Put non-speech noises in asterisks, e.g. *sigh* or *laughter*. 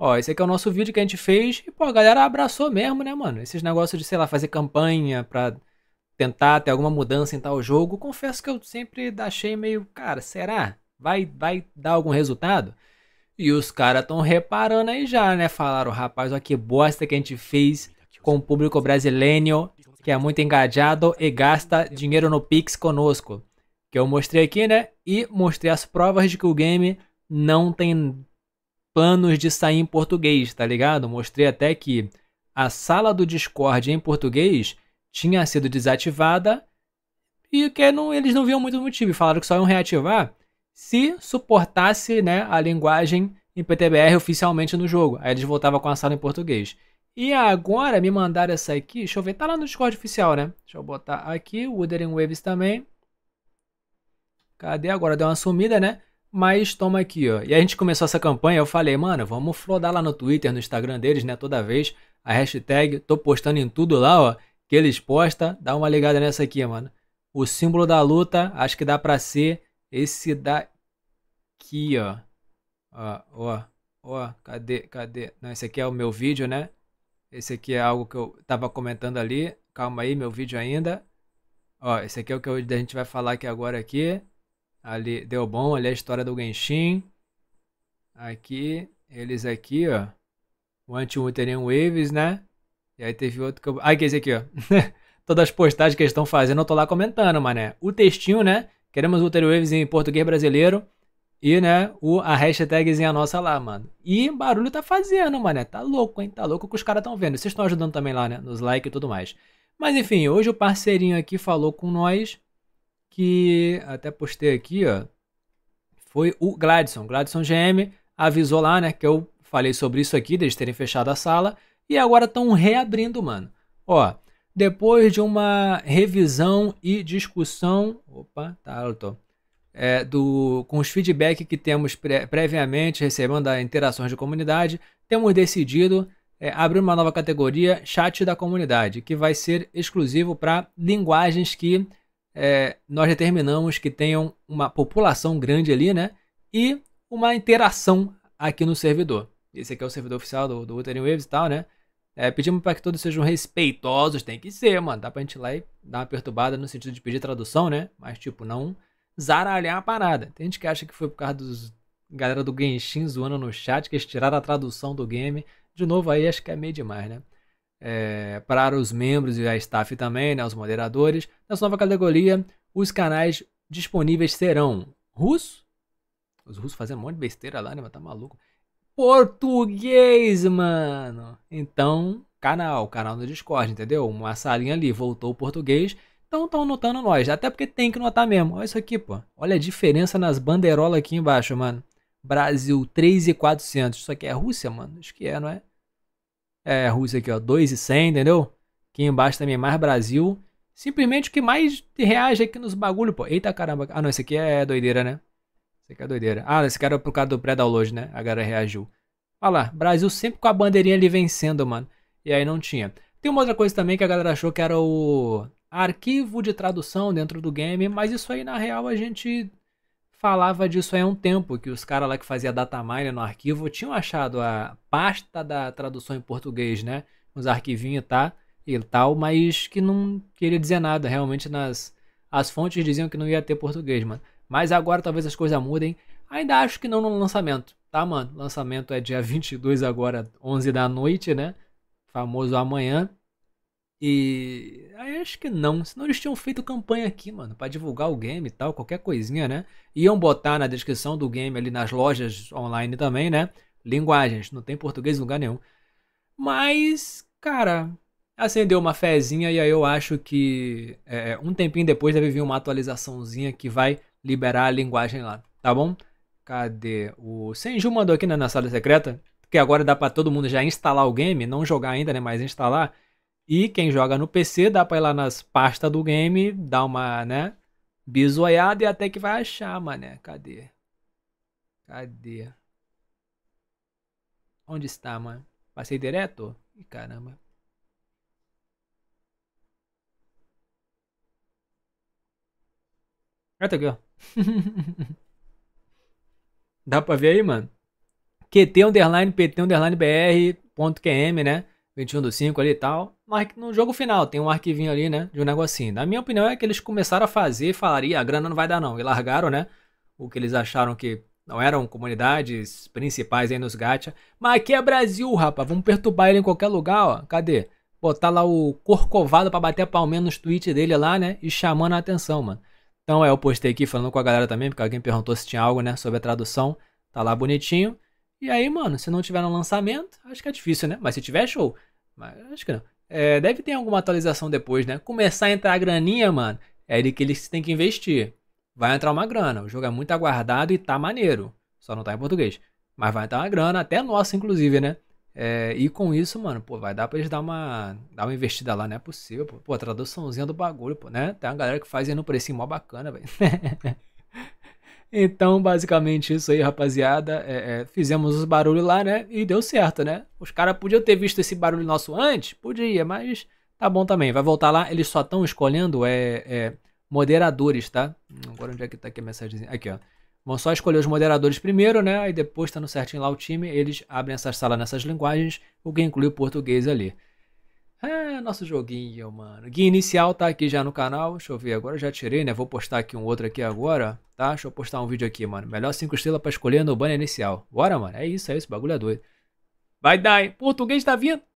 Ó, esse aqui é o nosso vídeo que a gente fez e, pô, a galera abraçou mesmo, né, mano? Esses negócios de, sei lá, fazer campanha pra tentar ter alguma mudança em tal jogo, confesso que eu sempre achei meio, cara, será? Vai, vai dar algum resultado? E os caras estão reparando aí já, né? Falaram, rapaz, olha que bosta que a gente fez com o público brasileiro, que é muito engajado e gasta dinheiro no Pix conosco. Que eu mostrei aqui, né? E mostrei as provas de que o game não tem planos de sair em português, tá ligado? Mostrei até que a sala do Discord em português tinha sido desativada e que não, eles não viam muito motivo. Falaram que só iam reativar se suportasse né, a linguagem em PTBR oficialmente no jogo. Aí eles voltavam com a sala em português. E agora me mandaram essa aqui. Deixa eu ver. Tá lá no Discord oficial, né? Deixa eu botar aqui. Wuthering Waves também. Cadê agora? Deu uma sumida, né? Mas toma aqui, ó. E a gente começou essa campanha, eu falei, mano, vamos flodar lá no Twitter, no Instagram deles, né? Toda vez. A hashtag, tô postando em tudo lá, ó. Que eles postam. Dá uma ligada nessa aqui, mano. O símbolo da luta, acho que dá pra ser esse daqui, ó. Ó, ó, ó. Cadê, cadê? Não, esse aqui é o meu vídeo, né? Esse aqui é algo que eu tava comentando ali. Calma aí, meu vídeo ainda. Ó, esse aqui é o que a gente vai falar aqui agora aqui. Ali, deu bom, ali a história do Genshin. Aqui, eles aqui, ó. O anti-Wuthering Waves, né? E aí teve outro que eu... Ah, que esse aqui, ó. *laughs* Todas as postagens que eles estão fazendo, eu tô lá comentando, mané. O textinho, né? Queremos Wuthering Waves em português brasileiro. E, né, o, a hashtagzinha nossa lá, mano. E barulho tá fazendo, mané. Tá louco, hein? Tá louco que os caras estão vendo. Vocês estão ajudando também lá, né? Nos likes e tudo mais. Mas enfim, hoje o parceirinho aqui falou com nós que até postei aqui, ó, foi o Gladson. Gladson GM avisou lá, né, que eu falei sobre isso aqui, deles terem fechado a sala, e agora estão reabrindo, mano. Ó, depois de uma revisão e discussão, opa, tá alto, é, do, com os feedbacks que temos pre, previamente recebendo da interações de comunidade, temos decidido é, abrir uma nova categoria chat da comunidade, que vai ser exclusivo para linguagens que é, nós determinamos que tenham uma população grande ali, né? E uma interação aqui no servidor. Esse aqui é o servidor oficial do, do Wuthering Waves e tal, né? É, pedimos para que todos sejam respeitosos, tem que ser, mano. Dá pra gente ir lá e dar uma perturbada no sentido de pedir tradução, né? Mas, tipo, não zaralhar a parada. Tem gente que acha que foi por causa dos galera do Genshin zoando no chat, que eles tiraram a tradução do game. De novo, aí acho que é meio demais, né? é, para os membros e a staff também, né, os moderadores. Nessa nova categoria, os canais disponíveis serão russo, os russos fazendo um monte de besteira lá, né, mas tá maluco. Português, mano! Então, canal, canal no Discord, entendeu? Uma salinha ali, voltou o português, então estão notando nós, até porque tem que notar mesmo. Olha isso aqui, pô. Olha a diferença nas bandeirolas aqui embaixo, mano. Brasil 3 e 400. Isso aqui é Rússia, mano? Acho que é, não é? é, Rússia aqui, ó, e 100, entendeu? Aqui embaixo também é mais Brasil. Simplesmente o que mais reage aqui nos bagulho, pô. Eita caramba. Ah, não, esse aqui é doideira, né? Esse aqui é doideira. Ah, esse cara é pro cara do pré-download, né? A galera reagiu. Olha lá, Brasil sempre com a bandeirinha ali vencendo, mano. E aí não tinha. Tem uma outra coisa também que a galera achou que era o arquivo de tradução dentro do game, mas isso aí na real a gente falava disso aí há um tempo, que os caras lá que faziam data mine no arquivo tinham achado a pasta da tradução em português, né? Uns arquivinhos tá, e tal, mas que não queria dizer nada. Realmente nas as fontes diziam que não ia ter português, mano. Mas agora talvez as coisas mudem. Ainda acho que não no lançamento, tá, mano? Lançamento é dia 22 *laughs* agora, 11 da noite, né? Famoso amanhã. E Aí acho que não. Senão eles tinham feito campanha aqui, mano, para divulgar o game e tal, qualquer coisinha, né? Iam botar na descrição do game ali nas lojas online também, né? Linguagens, não tem português em lugar nenhum. Mas, cara, acendeu uma fezinha e aí eu acho que é, é um tempinho depois deve vir uma atualizaçãozinha que vai liberar a linguagem lá, tá bom? Cadê? O Senju mandou aqui né, na sala secreta, que agora dá para todo mundo já instalar o game, não jogar ainda, né? Mas instalar. E quem joga no PC, dá pra ir lá nas pastas do game, dar uma, né? Bisoiada e até que vai achar, mané. Cadê? Cadê? Onde está, mano? Passei direto? Ih, caramba. Olha aqui, ó. *laughs* Dá pra ver aí, mano? QT underline, PT underline BR, ponto QM, né? 21 do 5 ali e tal. Mas no jogo final tem um arquivinho ali, né? De um negocinho. Na minha opinião é que eles começaram a fazer e falaram, a grana não vai dar não. E largaram, né? O que eles acharam que não eram comunidades principais aí nos gacha. Mas aqui é Brasil, rapaz. Vamos perturbar ele em qualquer lugar, ó. Cadê? Botar lá o Corcovado para bater palmeiras nos tweets dele lá, né? E chamando a atenção, mano. Então, é, eu postei aqui falando com a galera também, porque alguém perguntou se tinha algo, né? Sobre a tradução. Tá lá bonitinho. E aí, mano, se não tiver no lançamento, acho que é difícil, né? Mas se tiver, é show. Mas acho que não. É, deve ter alguma atualização depois, né? Começar a entrar a graninha, mano, é ele que eles têm que investir. Vai entrar uma grana. O jogo é muito aguardado e tá maneiro. Só não tá em português. Mas vai entrar uma grana, até nossa, inclusive, né? É, e com isso, mano, pô, vai dar pra eles dar uma, dar uma investida lá, não né? é possível, pô. Pô, traduçãozinha do bagulho, pô, né? Tem uma galera que faz aí no precinho mó bacana, velho. *laughs* Então, basicamente isso aí, rapaziada. É, é, fizemos os barulhos lá, né? E deu certo, né? Os caras podiam ter visto esse barulho nosso antes? Podia, mas tá bom também. Vai voltar lá. Eles só estão escolhendo é, é, moderadores, tá? Agora onde é que tá aqui a mensagem? Aqui, ó. Vão só escolher os moderadores primeiro, né? Aí depois, estando certinho lá o time, eles abrem essas salas nessas linguagens, o que inclui o português ali. Ah, nosso joguinho, mano. Guia inicial tá aqui já no canal. Deixa eu ver agora, já tirei, né? Vou postar aqui um outro aqui agora tá? Deixa eu postar um vídeo aqui, mano. Melhor 5 estrelas pra escolher no banner inicial. Bora, mano. É isso, é isso. Bagulho é doido. Vai dar, hein? Português tá vindo.